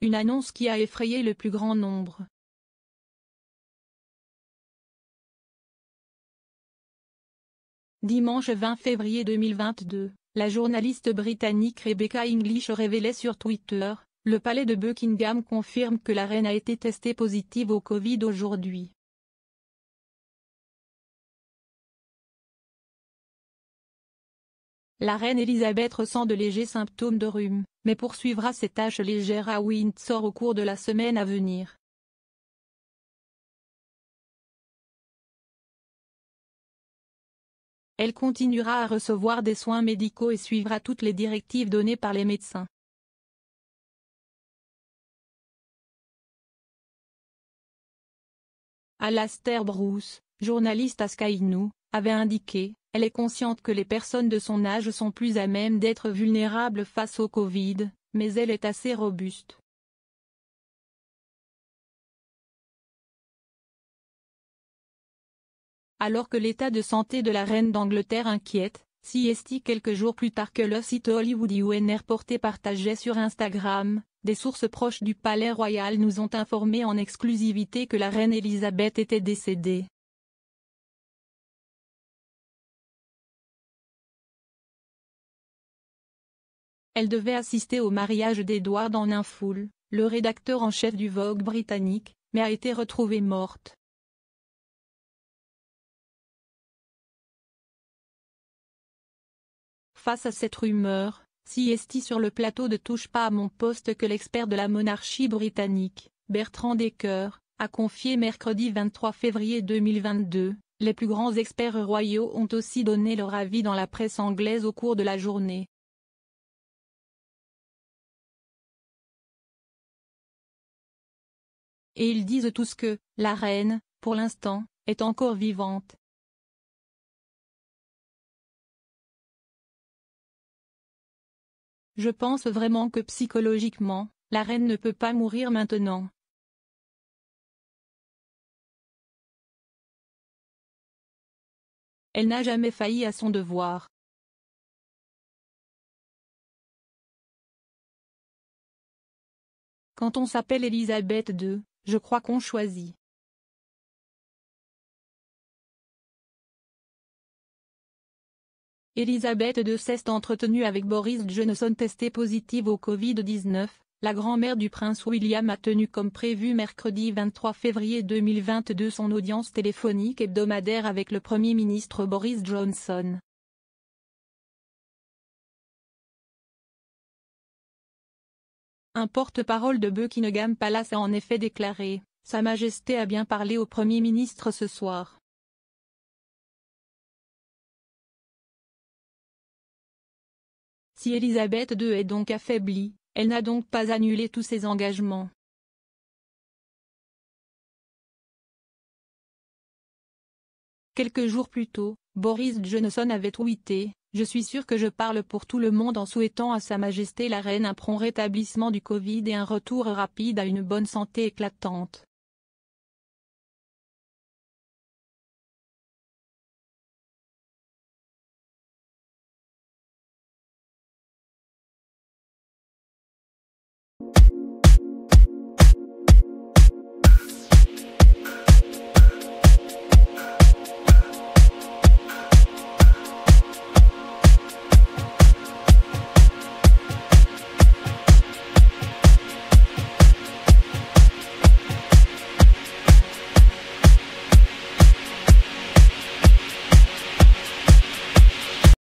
Une annonce qui a effrayé le plus grand nombre. Dimanche 20 février 2022, la journaliste britannique Rebecca English révélait sur Twitter, le palais de Buckingham confirme que la reine a été testée positive au Covid aujourd'hui. La reine Elisabeth ressent de légers symptômes de rhume, mais poursuivra ses tâches légères à Windsor au cours de la semaine à venir. Elle continuera à recevoir des soins médicaux et suivra toutes les directives données par les médecins. Alastair Bruce, journaliste à Sky News, avait indiqué, elle est consciente que les personnes de son âge sont plus à même d'être vulnérables face au Covid, mais elle est assez robuste. Alors que l'état de santé de la reine d'Angleterre inquiète, si esti quelques jours plus tard que le site Hollywood UNR porté partageait sur Instagram, des sources proches du palais royal nous ont informé en exclusivité que la reine Elisabeth était décédée. Elle devait assister au mariage d'Edward en Infoul, le rédacteur en chef du Vogue britannique, mais a été retrouvée morte. Face à cette rumeur, si esti sur le plateau de Touche pas à mon poste que l'expert de la monarchie britannique, Bertrand Decker, a confié mercredi 23 février 2022, les plus grands experts royaux ont aussi donné leur avis dans la presse anglaise au cours de la journée. et ils disent tous que, la reine, pour l'instant, est encore vivante. Je pense vraiment que psychologiquement, la reine ne peut pas mourir maintenant. Elle n'a jamais failli à son devoir. Quand on s'appelle Élisabeth II, je crois qu'on choisit. Elisabeth de Sest entretenue avec Boris Johnson testée positive au Covid-19, la grand-mère du prince William a tenu comme prévu mercredi 23 février 2022 son audience téléphonique hebdomadaire avec le Premier ministre Boris Johnson. Un porte-parole de Buckingham Palace a en effet déclaré « Sa Majesté a bien parlé au Premier ministre ce soir ». Si Elisabeth II est donc affaiblie, elle n'a donc pas annulé tous ses engagements. Quelques jours plus tôt, Boris Johnson avait tweeté « Je suis sûr que je parle pour tout le monde en souhaitant à Sa Majesté la Reine un prompt rétablissement du Covid et un retour rapide à une bonne santé éclatante.